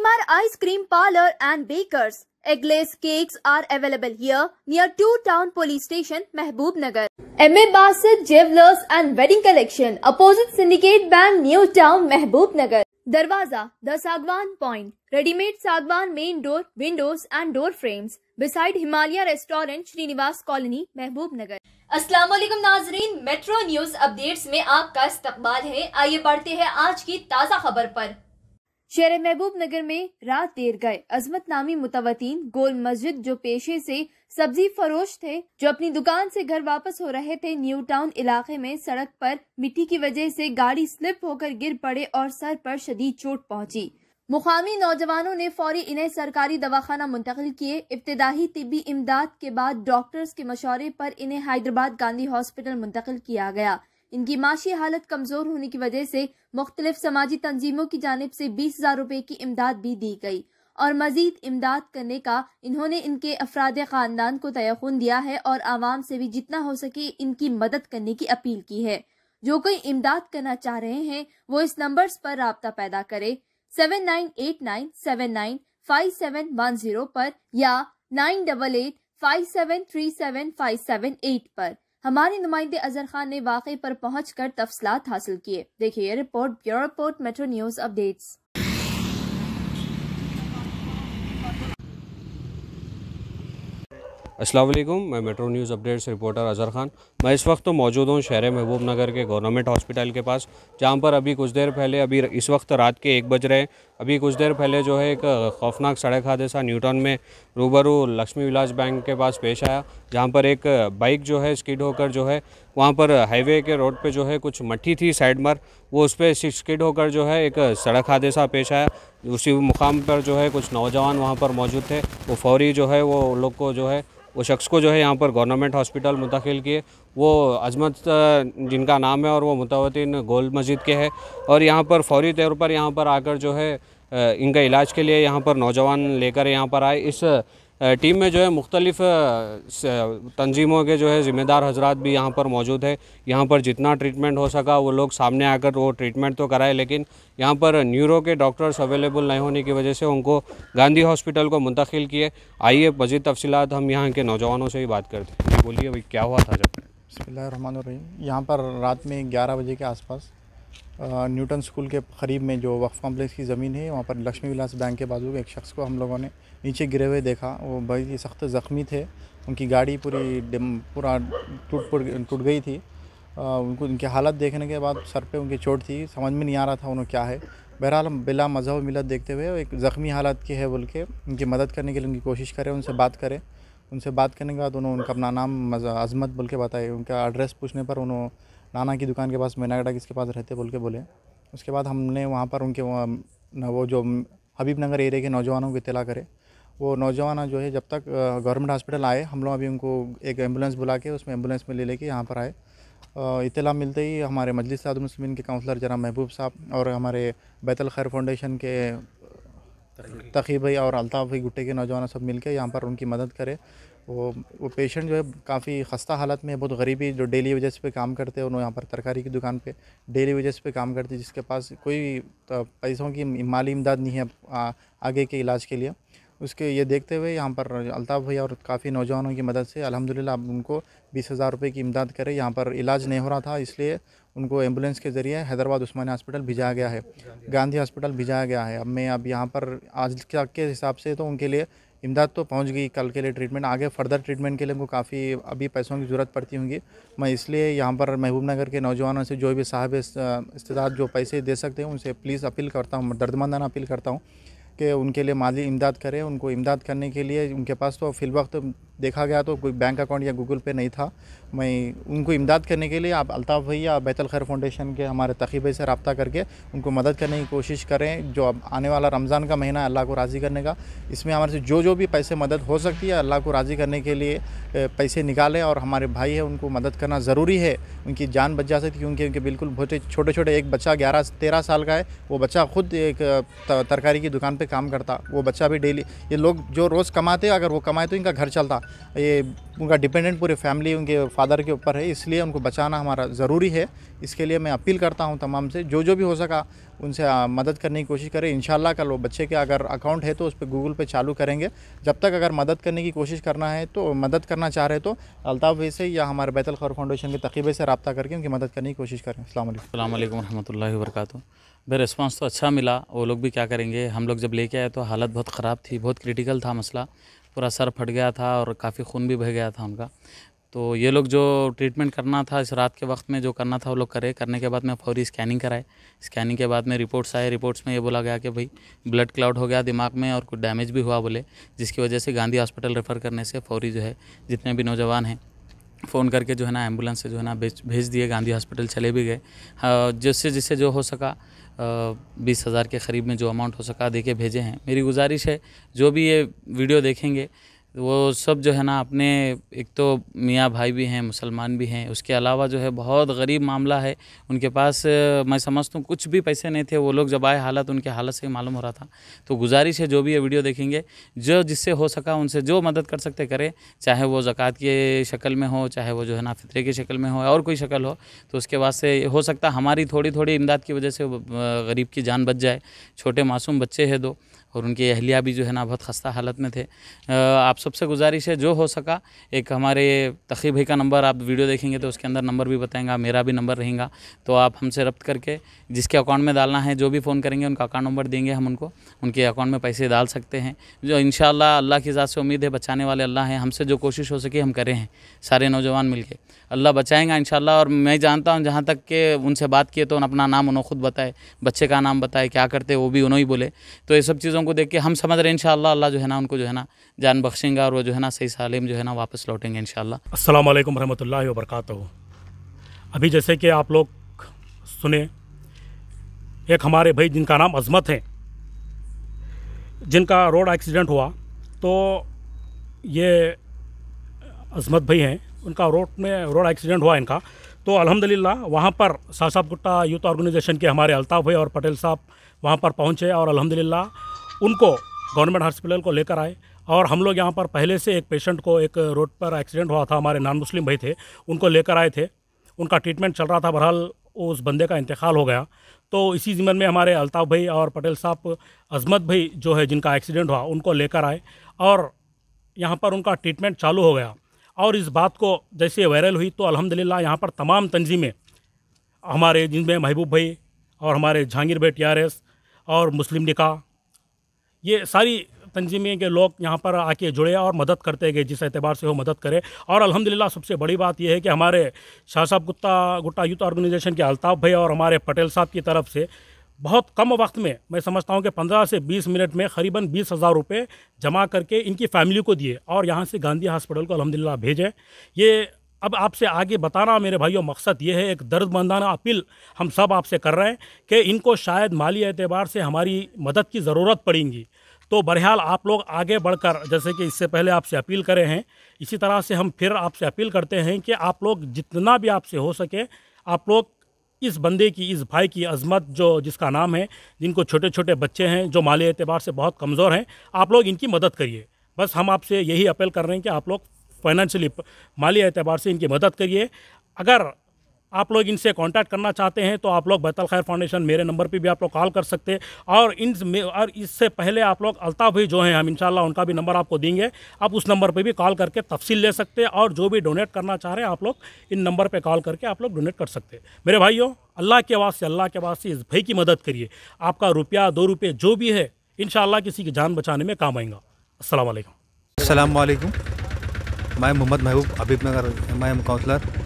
Shalimar Ice Cream Parlor and Bakers. Eggless cakes are available here near Two Town Police Station, Mehboob Nagar. M A Basit Jewelers and Wedding Collection, opposite Syndicate Bank, New Town, Mehboob Nagar. Darwaza, the Sagwan Point, ready-made Sagwan main door, windows and door frames, beside Himalaya Restaurant, Srinivas Colony, Mehboob Nagar. अस्सलाम वालेकुम नाजरीन metro news updates में आपका इस्तकबाल है आइए बढ़ते हैं आज की ताज़ा खबर पर शेर महबूब नगर में रात देर गए अजमत नामी मुतवतीन गोल मस्जिद जो पेशे से सब्जी फरोश थे जो अपनी दुकान से घर वापस हो रहे थे न्यू टाउन इलाके में सड़क पर मिट्टी की वजह से गाड़ी स्लिप होकर गिर पड़े और सर पर शदीद चोट पहुंची मुकामी नौजवानों ने फौरी इन्हें सरकारी दवाखाना मुंतकिल किए इब्तदाही तिबी इमदाद के बाद डॉक्टर्स के मशवरे पर इन्हें हैदराबाद गांधी हॉस्पिटल मुंतकिल किया गया इनकी माशी हालत कमज़ोर होने की वजह से मुख्तलिफ समाजी तंजीमों की जानब से बीस हज़ार रुपए की इमदाद भी दी गई और मजीद इमदाद करने का इन्होंने इनके अफराद ख़ानदान को तयन दिया है और आवाम से भी जितना हो सके इनकी मदद करने की अपील की है जो कोई इमदाद करना चाह रहे हैं वो इस नंबर पर रबता पैदा करे seven nine eight nine seven nine five seven one zero पर या nine double eight five seven three seven five seven eight पर हमारे नुमाइंदे अजहर खान ने वाकई पर पहुँच कर तफसलात हासिल किए देखिए ये report bureau report metro news updates Aslam मैं metro news updates reporter Azhar Khan मैं इस वक्त तो मौजूद हूँ शहर महबूब नगर के गवर्नमेंट हॉस्पिटल के पास जहाँ पर अभी कुछ देर पहले अभी इस वक्त रात के एक बज रहे हैं अभी कुछ देर पहले जो है एक खौफनाक सड़क हादसा न्यूटन में रूबरू लक्ष्मी विलास बैंक के पास पेश आया जहाँ पर एक बाइक जो है स्किड होकर जो है वहाँ पर हाईवे के रोड पर जो है कुछ मट्टी थी साइड मार वो उस पर स्किड होकर जो है एक सड़क हादसा पेश आया उसी मुकाम पर जो है कुछ नौजवान वहाँ पर मौजूद थे वो फौरी जो है वो लोग को जो है वो शख्स को जो है यहाँ पर गवर्नमेंट हॉस्पिटल मुंतकिल किए वो अजमत जिनका नाम है और वो मुतवतिन गोल मस्जिद के हैं और यहाँ पर फौरी तौर पर यहाँ पर आकर जो है इनका इलाज के लिए यहाँ पर नौजवान लेकर यहाँ पर आए इस टीम में जो है मुख्तलिफ़ तंजीमों के जो है ज़िम्मेदार हजरात भी यहाँ पर मौजूद है यहाँ पर जितना ट्रीटमेंट हो सका वो लोग सामने आकर वो ट्रीटमेंट तो कराए लेकिन यहाँ पर न्यूरो के डॉक्टर्स अवेलेबल नहीं होने की वजह से उनको गांधी हॉस्पिटल को मुंतकिल किए आइए मजीद तफसीत हम यहाँ के नौजवानों से ही बात करते हैं बोलिए भाई क्या हुआ था जब बसमीम यहाँ पर रात में 11 बजे के आसपास न्यूटन स्कूल के करीब में जो वक्फ कॉम्प्लेक्स की ज़मीन है वहाँ पर लक्ष्मी विलास बैंक के बाजू एक शख्स को हम लोगों ने नीचे गिरे हुए देखा वो बहुत ही सख्त ज़ख्मी थे उनकी गाड़ी पूरी पूरा टूट टूट गई थी उनको उनकी हालत देखने के बाद सर पे उनकी चोट थी समझ में नहीं आ रहा था उन्होंने क्या है बहरहाल बिला मजहब मिलत देखते हुए एक ज़ख्मी हालत की है बोल के उनकी मदद करने के लिए उनकी कोशिश करें उनसे बात करें उनसे बात करने के बाद उन्होंने उनका अपना नाम अजमत बोल के बताए उनका एड्रेस पूछने पर उन्होंने नाना की दुकान के पास मैनागड़ा किसके पास रहते बोल के बोले उसके बाद हमने वहाँ पर उनके वो जो हबीब नगर एरिया के नौजवानों को इतला करे वो नौजवान जो है जब तक गवर्नमेंट हॉस्पिटल आए हम लोग अभी उनको एक एम्बुलेंस बुला के उसमें एम्बुलेंस में ले लेके यहाँ पर आए इतला मिलते ही हमारे मजलिस मुस्लिम के काउंसलर जना महबूब साहब और हमारे बैतल खैर फाउंडेशन के तखी भाई और अल्ताफ़ भाई गुट्टे के नौजवान सब मिल के यहाँ पर उनकी मदद करें वो वो पेशेंट जो है काफ़ी खस्ता हालत में है बहुत गरीबी जो डेली वेजेस पे काम करते हैं उन्होंने यहाँ पर तरकारी की दुकान पे डेली वेजेस पे काम करते जिसके पास कोई तो पैसों की माली इमदाद नहीं है आगे के इलाज के लिए उसके ये देखते हुए यहाँ पर अल्ताफ़ भैया और काफ़ी नौजवानों की मदद से अल्हम्दुलिल्लाह अब उनको बीस हज़ार रुपये की इमदाद करें यहाँ पर इलाज नहीं हो रहा था इसलिए उनको एम्बुलेंस के ज़रिए हैदराबाद उस्मानी हॉस्पिटल भिजाया गया है गांधी हॉस्पिटल भिजाया गया है अब मैं अब यहाँ पर आज के हिसाब से तो उनके लिए इमदाद तो पहुँच गई कल के लिए ट्रीटमेंट आगे फर्दर ट्रीटमेंट के लिए उनको काफ़ी अभी पैसों की ज़रूरत पड़ती होंगी मैं इसलिए यहाँ पर महबूब नगर के नौजवानों से जो भी साहब इस्तात जो पैसे दे सकते हैं उनसे प्लीज़ अपील करता हूँ दर्दमंदाना अपील करता हूँ के उनके लिए माली इमदाद करें उनको इमदाद करने के लिए उनके पास तो फिल वक्त देखा गया तो कोई बैंक अकाउंट या गूगल पे नहीं था मैं उनको इमदाद करने के लिए आप अल्ताफ़ भाई या बैतल खैर फाउंडेशन के हमारे तकी भाई से रबता करके उनको मदद करने की कोशिश करें जो अब आने वाला रमज़ान का महीना अल्लाह को राज़ी करने का इसमें हमारे से जो जो भी पैसे मदद हो सकती है अल्लाह को राज़ी करने के लिए पैसे निकालें और हमारे भाई हैं उनको मदद करना ज़रूरी है उनकी जान बच जा सकती क्योंकि उनके बिल्कुल बहुत छोटे छोटे एक बच्चा ग्यारह तेरह साल का है वो बच्चा खुद एक तरकारी की दुकान पर काम करता वो बच्चा भी डेली ये लोग जो रोज़ कमाते अगर वो कमाए तो इनका घर चलता ये उनका डिपेंडेंट पूरे फैमिली उनके फादर के ऊपर है इसलिए उनको बचाना हमारा ज़रूरी है इसके लिए मैं अपील करता हूँ तमाम से जो जो भी हो सका उनसे मदद करने की कोशिश करें इन कल वो बच्चे के अगर अकाउंट है तो उस पर गूगल पे चालू करेंगे जब तक अगर मदद करने की कोशिश करना है तो मदद करना चाह रहे तो अलताफ़ भाई से या हमारे बैतल खौर फाउंडेशन के तकीबे से रबा करके उनकी मदद करने की कोशिश करें अल्लाम वरहमल वरक भाई रिस्पांस तो अच्छा मिला वो लोग भी क्या करेंगे हम लोग जब लेके आए तो हालत बहुत ख़राब थी बहुत क्रिटिकल था मसला पूरा सर फट गया था और काफ़ी खून भी बह गया था उनका तो ये लोग जो ट्रीटमेंट करना था इस रात के वक्त में जो करना था वो लोग करे करने के बाद मैं फौरी स्कैनिंग कराए स्कैनिंग के बाद में रिपोर्ट्स आए रिपोर्ट्स में ये बोला गया कि भाई ब्लड क्लाउड हो गया दिमाग में और कुछ डैमेज भी हुआ बोले जिसकी वजह से गांधी हॉस्पिटल रेफ़र करने से फौरी जो है जितने भी नौजवान हैं फ़ोन करके जो है ना एम्बुलेंस से जो है ना भेज भेज दिए गांधी हॉस्पिटल चले भी गए हाँ, जिससे जिससे जो हो सका बीस हज़ार के करीब में जो अमाउंट हो सका दे के भेजे हैं मेरी गुजारिश है जो भी ये वीडियो देखेंगे वो सब जो है ना अपने एक तो मियाँ भाई भी हैं मुसलमान भी हैं उसके अलावा जो है बहुत गरीब मामला है उनके पास मैं समझता हूँ कुछ भी पैसे नहीं थे वो लोग जब आए हालत उनके हालत से ही मालूम हो रहा था तो गुजारिश है जो भी ये वीडियो देखेंगे जो जिससे हो सका उनसे जो मदद कर सकते करें चाहे वो ज़क़़त के शक्ल में हो चाहे वो जो है ना फितरे की शक्ल में हो और कोई शक्ल हो तो उसके बाद से हो सकता हमारी थोड़ी थोड़ी इमदाद की वजह से गरीब की जान बच जाए छोटे मासूम बच्चे हैं दो और उनकी अहलिया भी जो है ना बहुत खस्ता हालत में थे आप सबसे गुजारिश है जो हो सका एक हमारे तखी भाई का नंबर आप वीडियो देखेंगे तो उसके अंदर नंबर भी बताएंगा मेरा भी नंबर रहेगा तो आप हमसे रब्त करके जिसके अकाउंट में डालना है जो भी फ़ोन करेंगे उनका अकाउंट नंबर देंगे हम उनको उनके अकाउंट में पैसे डाल सकते हैं जो इन अल्लाह की ज़्यादा से उम्मीद है बचाने वाले अल्लाह हैं हमसे जो कोशिश हो सके हम करें हैं सारे नौजवान मिल अल्लाह बचाएगा इन और मैं जानता हूँ जहाँ तक के उनसे बात किए तो अपना नाम उन्होंने खुद बताए बच्चे का नाम बताए क्या करते वो भी उन्होंने ही बोले तो ये सब चीज़ों को देख के हम समझ रहे हैं इन अल्लाह जो है ना उनको जो है ना जान बख्शेंगे और वो जो है ना सही सालिम जो है ना वापस लौटेंगे इन शाला वरहमत ला वरक अभी जैसे कि आप लोग सुने एक हमारे भाई जिनका नाम अजमत है जिनका रोड एक्सीडेंट हुआ तो ये अजमत भाई हैं उनका रोड में रोड एक्सीडेंट हुआ इनका तो अलहमदिल्ला वहाँ पर साहब गुट्टा यूथ ऑर्गेनाइजेशन के हमारे अल्ताफ़ भाई और पटेल साहब वहाँ पर पहुँचे और अल्हम्दुलिल्लाह उनको गवर्नमेंट हॉस्पिटल को लेकर आए और हम लोग यहाँ पर पहले से एक पेशेंट को एक रोड पर एक्सीडेंट हुआ था हमारे नॉन मुस्लिम भाई थे उनको लेकर आए थे उनका ट्रीटमेंट चल रहा था बहरहाल उस बंदे का इंतकाल हो गया तो इसी ज़िमन में हमारे अल्ताफ़ भाई और पटेल साहब अजमत भाई जो है जिनका एक्सीडेंट हुआ उनको लेकर आए और यहाँ पर उनका ट्रीटमेंट चालू हो गया और इस बात को जैसे वायरल हुई तो अलहमदिल्ला यहाँ पर तमाम तंजीमें हमारे जिनमें महबूब भाई और हमारे जहांगीर भाई टी और मुस्लिम निका ये सारी तंजीमें के लोग यहाँ पर आके जुड़े और मदद करते गए जिस एतबार से हो मदद करे और अलहमदिल्ला सबसे बड़ी बात यह है कि हमारे शाह साहब गुप्ता गुट्टा यूथ ऑर्गेनाइजेशन के अल्ताफ़ भाई और हमारे पटेल साहब की तरफ से बहुत कम वक्त में मैं समझता हूँ कि पंद्रह से बीस मिनट में करीबन बीस हज़ार रुपये जमा करके इनकी फैमिली को दिए और यहाँ से गांधी हॉस्पिटल को अलहमदिल्ला भेजें ये अब आपसे आगे बताना मेरे भाइयों मकसद ये है एक दर्द मंदाना अपील हम सब आपसे कर रहे हैं कि इनको शायद माली एतबार से हमारी मदद की ज़रूरत पड़ेगी तो बहरहाल आप लोग आगे बढ़कर जैसे कि इससे पहले आपसे अपील करे हैं इसी तरह से हम फिर आपसे अपील करते हैं कि आप लोग जितना भी आपसे हो सके आप लोग इस बंदे की इस भाई की अजमत जो जिसका नाम है जिनको छोटे छोटे बच्चे हैं जो माली एतबार से बहुत कमज़ोर हैं आप लोग इनकी मदद करिए बस हम आपसे यही अपील कर रहे हैं कि आप लोग फाइनेंशियली माली एतबार से इनकी मदद करिए अगर आप लोग इनसे कांटेक्ट करना चाहते हैं तो आप लोग बैतल खैर फाउंडेशन मेरे नंबर पे भी आप लोग कॉल कर सकते हैं और इन और इससे पहले आप लोग अल्ताफ भाई जो हैं हम इंशाल्लाह उनका भी नंबर आपको देंगे आप उस नंबर पे भी कॉल करके तफसील ले सकते हैं और जो भी डोनेट करना चाह रहे हैं आप लोग इन नंबर पर कॉल करके आप लोग डोनेट कर सकते हैं मेरे भाइयों अल्लाह के वास्ते अल्लाह के वास्ते इस भाई की मदद करिए आपका रुपया दो रुपये जो भी है इन किसी की जान बचाने में काम आएगा असल असलम मैं मोहम्मद महबूब अबीब नगर मैं काउंसलर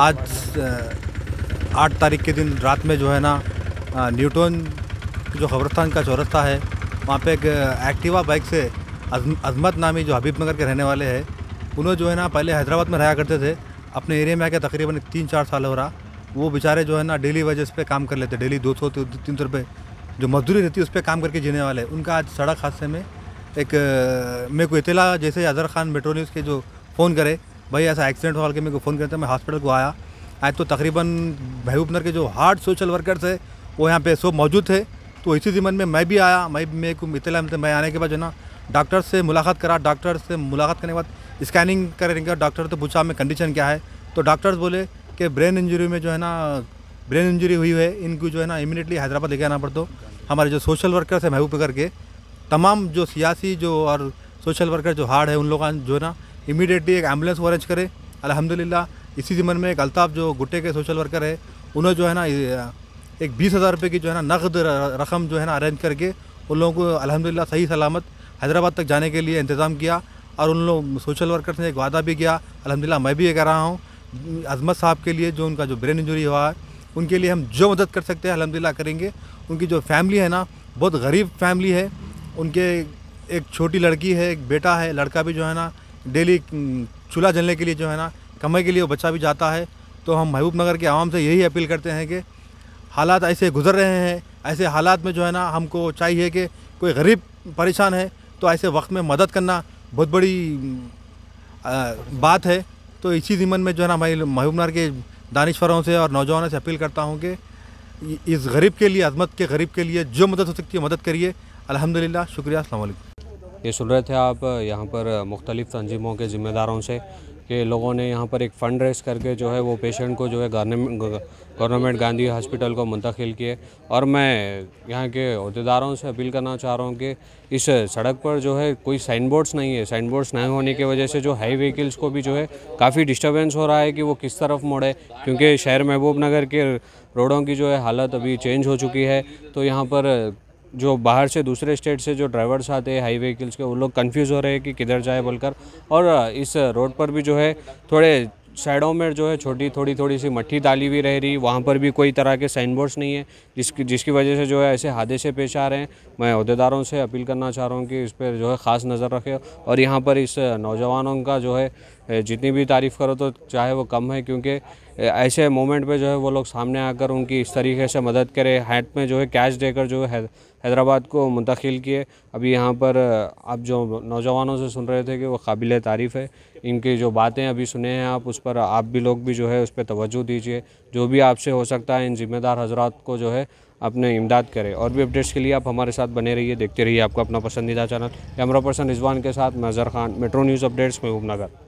आज आठ तारीख के दिन रात में जो है ना न्यूटन जो खबरस्तान का चौरस्ता है वहाँ पे एक एक्टिवा बाइक से अजमत नामी जो हबीब नगर के रहने वाले हैं उन्होंने जो है ना पहले हैदराबाद में रहा करते थे अपने एरिया में आके तकरीबन तीन चार साल हो रहा वो बेचारे जो है ना डेली वजह पे काम कर लेते डेली दो सौ तीन सौ रुपये जो मजदूरी रहती है उस पर काम करके जीने वाले उनका आज सड़क हादसे में एक मेरे को इतला जैसे अजहर खान मेट्रो न्यूज़ के जो फ़ोन करे भाई ऐसा एक्सीडेंट हुआ के मेरे को फ़ोन करते मैं हॉस्पिटल को आया आज तो तकरीबन भयूपनर के जो हार्ड सोशल वर्कर्स है वो यहाँ पे सब मौजूद थे तो इसी ज़िमन में मैं भी आया मैं मेरे को इतला मैं आने के बाद जो ना डॉक्टर से मुलाकात करा डॉक्टर से मुलाकात करने के बाद स्कैनिंग करेंगे डॉक्टर तो पूछा मैं कंडीशन क्या है तो डॉक्टर्स बोले कि ब्रेन इंजरी में जो है ना ब्रेन इंजरी हुई है इनको जो है ना इमीडिएटली हैदराबाद लेके आना पड़ता हमारे जो सोशल वर्कर्स हैं महबूब करके तमाम जो सियासी जो और सोशल वर्कर जो हार्ड है उन लोगों का जो है ना इमीडिएटली एक एम्बुलेंस अरेंज करे अलहमदिल्ला इसी जमन में एक अल्ताफ़ जो गुट्टे के सोशल वर्कर है उन्हें जो है ना एक बीस हज़ार रुपये की जो है ना नकद रकम जो है ना अरेंज करके उन लोगों को अलहमदिल्ला सही सलामत हैदराबाद तक जाने के लिए इंतज़ाम किया और उन लोग सोशल वर्कर ने एक वादा भी किया अलहमदिल्ला मैं भी ये कह रहा हूँ अजमत साहब के लिए जो उनका जो ब्रेन इंजरी हुआ है उनके लिए हम जो मदद कर सकते हैं अलहमदिल्ला करेंगे उनकी जो फैमिली है ना बहुत गरीब फैमिली है उनके एक छोटी लड़की है एक बेटा है लड़का भी जो है ना डेली चूल्हा जलने के लिए जो है ना कमाई के लिए वो बच्चा भी जाता है तो हम महबूब नगर के आवाम से यही अपील करते हैं कि हालात ऐसे गुजर रहे हैं ऐसे हालात में जो है ना हमको चाहिए कि कोई गरीब परेशान है तो ऐसे वक्त में मदद करना बहुत बड़ी आ, बात है तो इसी ज़िमन में जो है ना मैं महबूब नगर के दानश्वरों से और नौजवानों से अपील करता हूँ कि इस गरीब के लिए अजमत के गरीब के लिए जो मदद हो सकती है मदद करिए अलहमदिल्ला शुक्रिया अल्लाम ये सुन रहे थे आप यहाँ पर मुख्तलिफ़ तंजीमों के ज़िम्मेदारों से कि लोगों ने यहाँ पर एक फ़ंड रेस करके जो है वो पेशेंट को जो है गवर्नमेंट गांधी हॉस्पिटल को मुंतकिल किए और मैं यहाँ के अहदेदारों से अपील करना चाह रहा हूँ कि इस सड़क पर जो है कोई साइन बोर्ड्स नहीं है साइन बोर्ड्स नहीं होने की वजह से जो हाई व्हीकल्स को भी जो है काफ़ी डिस्टर्बेंस हो रहा है कि वो किस तरफ मोड़े क्योंकि शहर महबूब नगर के रोडों की जो है हालत अभी चेंज हो चुकी है तो यहाँ पर जो बाहर से दूसरे स्टेट से जो ड्राइवर्स आते हैं हाई व्हीकल्स के वो लोग कन्फ्यूज़ हो रहे हैं कि किधर जाए बोलकर और इस रोड पर भी जो है थोड़े साइडों में जो है छोटी थोड़ी थोड़ी सी मट्टी डाली हुई रह रही वहाँ पर भी कोई तरह के साइन बोर्ड्स नहीं है जिसकी जिसकी वजह से जो है ऐसे हादसे पेश आ रहे हैं मैं अहदेदारों से अपील करना चाह रहा हूँ कि इस पर जो है ख़ास नज़र रखें और यहाँ पर इस नौजवानों का जो है जितनी भी तारीफ़ करो तो चाहे वो कम है क्योंकि ऐसे मोमेंट पे जो है वो लोग सामने आकर उनकी इस तरीके से मदद करे हैट में जो है कैच देकर जो है हैदराबाद को मुंतकिल किए अभी यहाँ पर आप जो नौजवानों से सुन रहे थे कि वो काबिल तारीफ़ है इनकी जो बातें अभी सुने हैं आप उस पर आप भी लोग भी जो है उस पर तोज्जो दीजिए जो भी आपसे हो सकता है इन ज़िम्मेदार हजरात को जो है अपने इमदाद करें और भी अपडेट्स के लिए आप हमारे साथ बने रहिए देखते रहिए आपका अपना पसंदीदा चैनल कैमरा पर्सन रिजवान के साथ मैं Azhar Khan metro news updates महबूब नगर